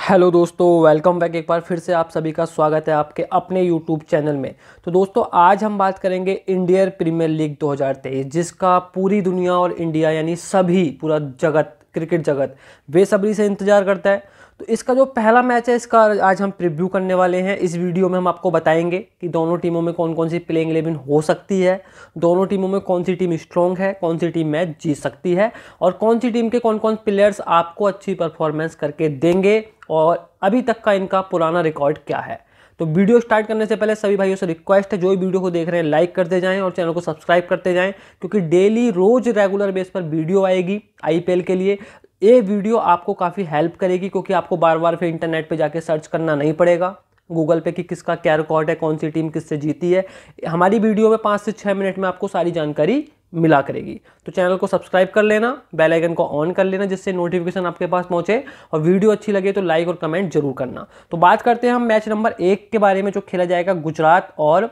hello दोस्तों welcome back एक बार फिर से आप सभी का स्वागत है आपके अपने यूट्यूब चैनल में तो दोस्तों आज हम बात करेंगे इंडियर प्रीमियर लीग 2023 जिसका पूरी दुनिया और इंडिया यानी सभी पूरा जगत क्रिकेट जगत बेसब्री से इंतजार करता है तो इसका जो पहला मैच है इसका आज हम प्रिव्यू करने वाले हैं इस वीडियो में हम आपको बताएंगे कि दोनों टीमों में कौन कौन सी प्लेइंग इलेवन हो सकती है दोनों टीमों में कौन सी टीम स्ट्रॉन्ग है कौन सी टीम मैच जीत सकती है और कौन सी टीम के कौन कौन प्लेयर्स आपको अच्छी परफॉर्मेंस करके देंगे और अभी तक का इनका पुराना रिकॉर्ड क्या है तो वीडियो स्टार्ट करने से पहले सभी भाइयों से रिक्वेस्ट है जो भी वीडियो को देख रहे हैं लाइक करते जाएं और चैनल को सब्सक्राइब करते जाएं क्योंकि डेली रोज रेगुलर बेस पर वीडियो आएगी आईपीएल के लिए ये वीडियो आपको काफ़ी हेल्प करेगी क्योंकि आपको बार बार फिर इंटरनेट पे जाके सर्च करना नहीं पड़ेगा गूगल पे कि किसका क्या रिकॉर्ड है कौन सी टीम किससे जीती है हमारी वीडियो में पाँच से छः मिनट में आपको सारी जानकारी मिला करेगी तो चैनल को सब्सक्राइब कर लेना बेल आइकन को ऑन कर लेना जिससे नोटिफिकेशन आपके पास पहुंचे और वीडियो अच्छी लगे तो लाइक और कमेंट जरूर करना तो बात करते हैं हम मैच नंबर एक के बारे में जो खेला जाएगा गुजरात और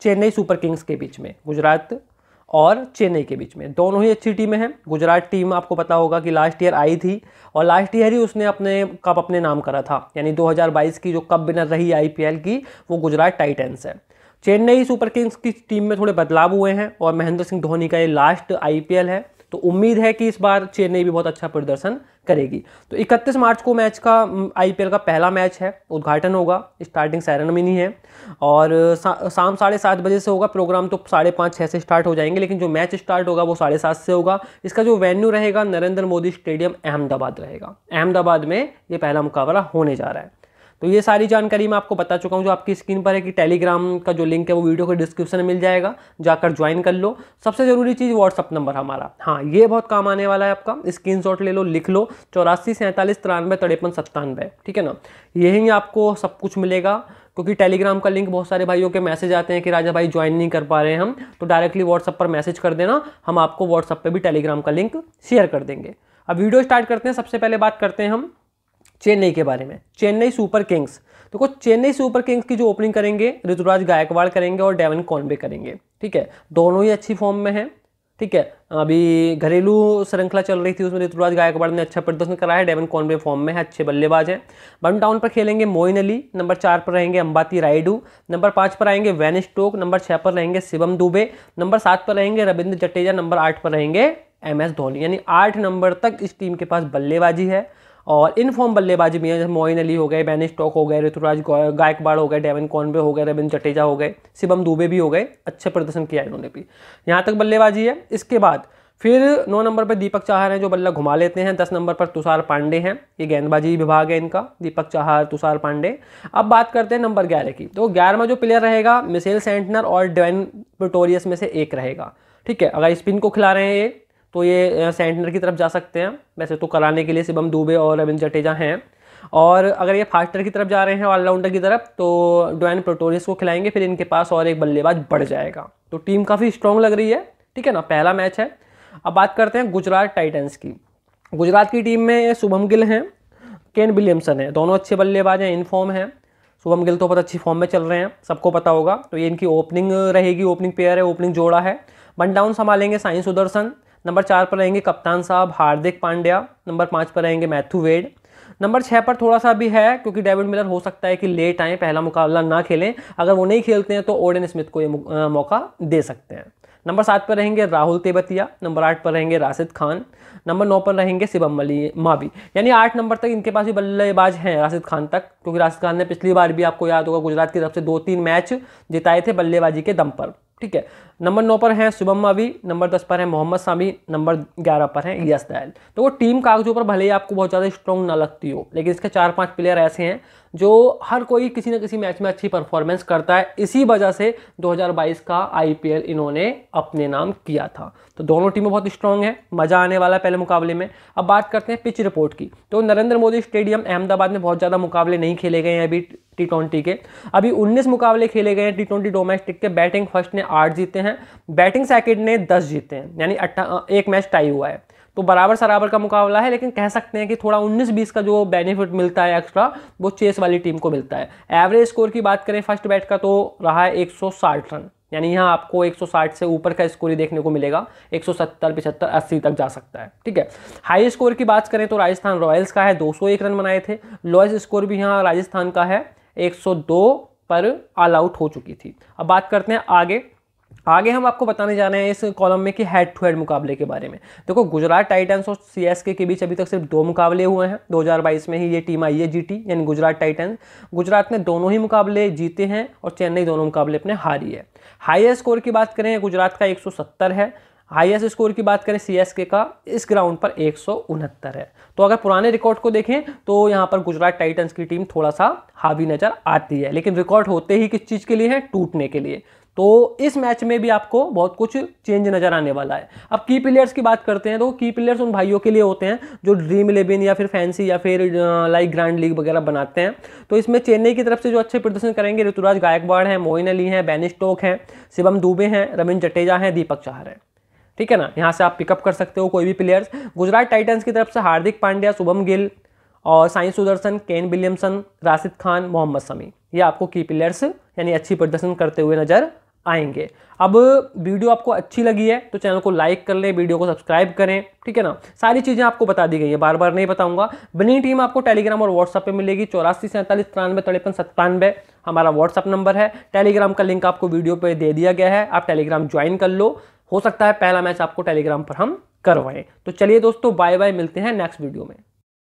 चेन्नई सुपर किंग्स के बीच में गुजरात और चेन्नई के बीच में दोनों ही अच्छी टीमें हैं गुजरात टीम आपको पता होगा कि लास्ट ईयर आई थी और लास्ट ईयर ही उसने अपने कप अपने नाम करा था यानी 2022 की जो कप विनर रही आईपीएल की वो गुजरात टाइटेंस है चेन्नई सुपर किंग्स की टीम में थोड़े बदलाव हुए हैं और महेंद्र सिंह धोनी का ये लास्ट आई है तो उम्मीद है कि इस बार चेन्नई भी बहुत अच्छा प्रदर्शन करेगी तो 31 मार्च को मैच का आईपीएल का पहला मैच है उद्घाटन होगा स्टार्टिंग सेरेमनी है और सा, शाम साढ़े सात बजे से होगा प्रोग्राम तो साढ़े पाँच छः से स्टार्ट हो जाएंगे लेकिन जो मैच स्टार्ट होगा वो साढ़े सात से होगा इसका जो वेन्यू रहेगा नरेंद्र मोदी स्टेडियम अहमदाबाद रहेगा अहमदाबाद में ये पहला मुकाबला होने जा रहा है तो ये सारी जानकारी मैं आपको बता चुका हूँ जो आपकी स्क्रीन पर है कि टेलीग्राम का जो लिंक है वो वीडियो के डिस्क्रिप्शन में मिल जाएगा जाकर ज्वाइन कर लो सबसे ज़रूरी चीज़ व्हाट्सअप नंबर हमारा हाँ ये बहुत काम आने वाला है आपका स्क्रीन ले लो लिख लो चौरासी सैंतालीस तिरानवे तिरपन सत्तानवे ठीक है ना यही आपको सब कुछ मिलेगा क्योंकि टेलीग्राम का लिंक बहुत सारे भाइयों के मैसेज आते हैं कि राजा भाई ज्वाइन नहीं कर पा रहे हम तो डायरेक्टली व्हाट्सअप पर मैसेज कर देना हम आपको व्हाट्सअप पर भी टेलीग्राम का लिंक शेयर कर देंगे अब वीडियो स्टार्ट करते हैं सबसे पहले बात करते हैं हम चेन्नई के बारे में चेन्नई सुपर किंग्स देखो तो चेन्नई सुपर किंग्स की जो ओपनिंग करेंगे ऋतुराज गायकवाड़ करेंगे और डेवन कॉनबे करेंगे ठीक है दोनों ही अच्छी फॉर्म में हैं ठीक है अभी घरेलू श्रृंखला चल रही थी उसमें ऋतुराज गायकवाड़ ने अच्छा प्रदर्शन करा है डेवन कॉनवे फॉर्म में है अच्छे बल्लेबाज हैं वन टाउन पर खेलेंगे मोइन अली नंबर चार पर रहेंगे अंबाती रायडू नंबर पाँच पर आएंगे वैन स्टोक नंबर छः पर रहेंगे शिवम दुबे नंबर सात पर रहेंगे रविंद्र जडेजा नंबर आठ पर रहेंगे एम एस धोनी यानी आठ नंबर तक इस टीम के पास बल्लेबाजी है और इन फॉर्म बल्लेबाजी में जैसे मोइन अली हो गए बैनिश टॉक हो गए ऋतुराज गायकवाड़ हो गए डेविन कॉनबे हो गए रविंद्र जटेजा हो गए शिवम दुबे भी हो गए अच्छे प्रदर्शन किया इन्होंने भी यहाँ तक बल्लेबाजी है इसके बाद फिर नौ नंबर पर दीपक चाहर हैं जो बल्ला घुमा लेते हैं दस नंबर पर तुषार पांडे हैं ये गेंदबाजी विभाग है इनका दीपक चाहर तुषार पांडे अब बात करते हैं नंबर ग्यारह की तो ग्यारह में जो प्लेयर रहेगा मिसेल सेंटनर और डेन पिटोरियस में से एक रहेगा ठीक है अगर स्पिन को खिला रहे हैं ये तो ये सेंटनर की तरफ जा सकते हैं वैसे तो कराने के लिए शिवम दुबे और रविंद जटेजा हैं और अगर ये फास्टर की तरफ जा रहे हैं ऑलराउंडर की तरफ तो डोन प्रोटोरियस को खिलाएंगे फिर इनके पास और एक बल्लेबाज बढ़ जाएगा तो टीम काफ़ी स्ट्रॉन्ग लग रही है ठीक है ना पहला मैच है अब बात करते हैं गुजरात टाइटन्स की गुजरात की टीम में शुभम गिल हैं केन विलियमसन है दोनों अच्छे बल्लेबाज हैं इन फॉर्म हैं शुभम गिल तो बहुत अच्छी फॉर्म में चल रहे हैं सबको पता होगा तो ये इनकी ओपनिंग रहेगी ओपनिंग प्लेयर है ओपनिंग जोड़ा है वन डाउन संभालेंगे साइंस सुदर्शन नंबर चार पर रहेंगे कप्तान साहब हार्दिक पांड्या नंबर पाँच पर रहेंगे मैथ्यू वेड नंबर छः पर थोड़ा सा भी है क्योंकि डेविड मिलर हो सकता है कि लेट आए पहला मुकाबला ना खेलें अगर वो नहीं खेलते हैं तो ओडन स्मिथ को ये मौका दे सकते हैं नंबर सात पर रहेंगे राहुल तेबतिया नंबर आठ पर रहेंगे राशिद खान नंबर नौ पर रहेंगे शिवम अली माबी यानी आठ नंबर तक इनके पास भी बल्लेबाज हैं राशिद खान तक क्योंकि राशिद खान ने पिछली बार भी आपको याद होगा गुजरात की तरफ से दो तीन मैच जिताए थे बल्लेबाजी के दम पर ठीक है नंबर नौ पर हैं शुभम अभी नंबर दस पर है मोहम्मद सामी नंबर ग्यारह पर हैं यस दयाल तो वो टीम कागजों पर भले ही आपको बहुत ज़्यादा स्ट्रॉन्ग ना लगती हो लेकिन इसके चार पांच प्लेयर ऐसे हैं जो हर कोई किसी न किसी मैच में अच्छी परफॉर्मेंस करता है इसी वजह से 2022 का आई इन्होंने अपने नाम किया था तो दोनों टीमें बहुत स्ट्रांग है मज़ा आने वाला है पहले मुकाबले में अब बात करते हैं पिच रिपोर्ट की तो नरेंद्र मोदी स्टेडियम अहमदाबाद में बहुत ज़्यादा मुकाबले नहीं खेले गए हैं अभी टी के अभी 19 मुकाबले खेले गए हैं टी ट्वेंटी डोमेस्टिक के बैटिंग फर्स्ट ने आठ जीते हैं है बैटिंग सैकेट ने दस जीते हैं यानी एक मैच टाई हुआ है तो बराबर सराबर का मुकाबला है लेकिन कह सकते हैं कि थोड़ा बीस का जो बेनिफिट मिलता है एक्स्ट्रा वो चेस वाली टीम को मिलता है एवरेज स्कोर की बात करें फर्स्ट बैट का तो रहा है एक रन यानी यहाँ आपको 160 से ऊपर का स्कोर ही देखने को मिलेगा 170, 75, 80 तक जा सकता है ठीक है हाई स्कोर की बात करें तो राजस्थान रॉयल्स का है 201 रन बनाए थे लोएस्ट स्कोर भी यहाँ राजस्थान का है 102 पर ऑल आउट हो चुकी थी अब बात करते हैं आगे आगे हम आपको बताने जा रहे हैं इस कॉलम में कि हेड टू हेड मुकाबले के बारे में देखो गुजरात टाइटंस और सीएसके के बीच अभी तक सिर्फ दो मुकाबले हुए हैं 2022 में ही ये टीम आई है जीटी यानी गुजरात टाइटंस गुजरात ने दोनों ही मुकाबले जीते हैं और चेन्नई दोनों मुकाबले अपने हारी है हाईएस्ट स्कोर की बात करें गुजरात का एक है हाईएस्ट स्कोर की बात करें सीएसके का इस ग्राउंड पर एक है तो अगर पुराने रिकॉर्ड को देखें तो यहाँ पर गुजरात टाइटन्स की टीम थोड़ा सा हावी नज़र आती है लेकिन रिकॉर्ड होते ही किस चीज़ के लिए है टूटने के लिए तो इस मैच में भी आपको बहुत कुछ चेंज नजर आने वाला है अब की प्लेयर्स की बात करते हैं तो की प्लेयर्स उन भाइयों के लिए होते हैं जो ड्रीम इलेवन या फिर फैंसी या फिर लाइक ग्रैंड लीग वगैरह बनाते हैं तो इसमें चेन्नई की तरफ से जो अच्छे प्रदर्शन करेंगे ऋतुराज गायकवाड़ हैं मोइन अली हैं बैनिश स्टोक हैं शिवम दुबे हैं रविंद जटेजा हैं दीपक चाहर हैं ठीक है ना यहाँ से आप पिकअप कर सकते हो कोई भी प्लेयर्स गुजरात टाइटन्स की तरफ से हार्दिक पांड्या शुभम गिल और साइंस सुदर्शन केन विलियमसन राशिद खान मोहम्मद समी ये आपको की प्लेयर्स यानी अच्छी प्रदर्शन करते हुए नज़र आएंगे अब वीडियो आपको अच्छी लगी है तो चैनल को लाइक कर लें वीडियो को सब्सक्राइब करें ठीक है ना सारी चीज़ें आपको बता दी गई है बार बार नहीं बताऊंगा बनी टीम आपको टेलीग्राम और व्हाट्सएप पे मिलेगी चौरासी सैंतालीस तिरानवे तिरपन सत्तानवे हमारा व्हाट्सअप नंबर है टेलीग्राम का लिंक आपको वीडियो पर दे दिया गया है आप टेलीग्राम ज्वाइन कर लो हो सकता है पहला मैच आपको टेलीग्राम पर हम करवाएं तो चलिए दोस्तों बाय बाय मिलते हैं नेक्स्ट वीडियो में